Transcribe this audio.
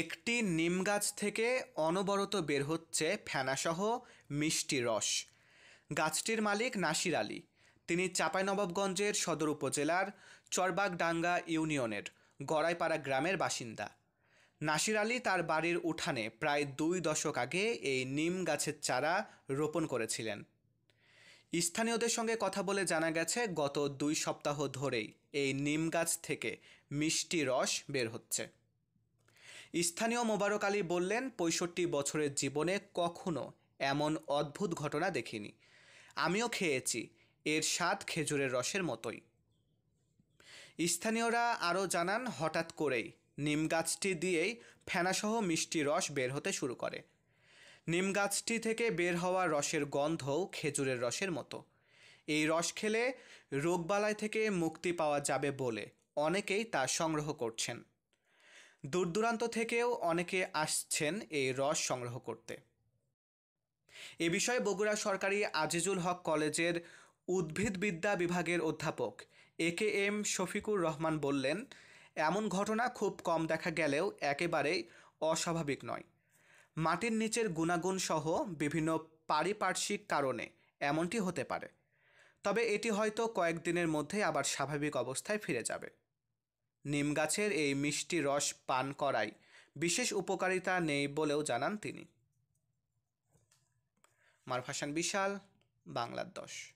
একটি নিম গাছ থেকে অনবরত বের হচ্ছে ফেনাসহ মিষ্টি রস গাছটির মালিক নাসির আলী তিনি চাঁপাইনবাবগঞ্জের সদর উপজেলার চরবাগডাঙ্গা ইউনিয়নের গড়াইপাড়া গ্রামের বাসিন্দা নাসির আলী তার বাড়ির উঠানে প্রায় দুই দশক আগে এই নিম গাছের চারা রোপণ করেছিলেন স্থানীয়দের সঙ্গে কথা বলে জানা গেছে গত দুই সপ্তাহ ধরেই এই নিম গাছ থেকে মিষ্টি রস বের হচ্ছে স্থানীয় মোবারক আলী বললেন পঁয়ষট্টি বছরের জীবনে কখনো এমন অদ্ভুত ঘটনা দেখিনি আমিও খেয়েছি এর স্বাদ খেজুরের রসের মতোই স্থানীয়রা আরও জানান হঠাৎ করেই নিম গাছটি দিয়েই ফেনাসহ মিষ্টি রস বের হতে শুরু করে নিম গাছটি থেকে বের হওয়া রসের গন্ধও খেজুরের রসের মতো এই রস খেলে রোগবালাই থেকে মুক্তি পাওয়া যাবে বলে অনেকেই তা সংগ্রহ করছেন দূর দূরান্ত থেকেও অনেকে আসছেন এই রস সংগ্রহ করতে এ বিষয়ে বগুড়া সরকারি আজিজুল হক কলেজের উদ্ভিদবিদ্যা বিভাগের অধ্যাপক A K M Shafiqur Rahman বললেন এমন ঘটনা খুব কম দেখা গেলেও একেবারেই অস্বাভাবিক নয় মাটির নিচের গুণাগুণ সহ বিভিন্ন পারিপার্শ্বিক কারণে এমনটি হতে পারে তবে এটি হয়তো কয়েকদিনের মধ্যে আবার স্বাভাবিক অবস্থায় ফিরে যাবে নিম গাছের এই মিষ্টি রস পান করাই বিশেষ উপকারিতা নেই বলেও জানান তিনি মারফাসান বিশাল বাংলার দশ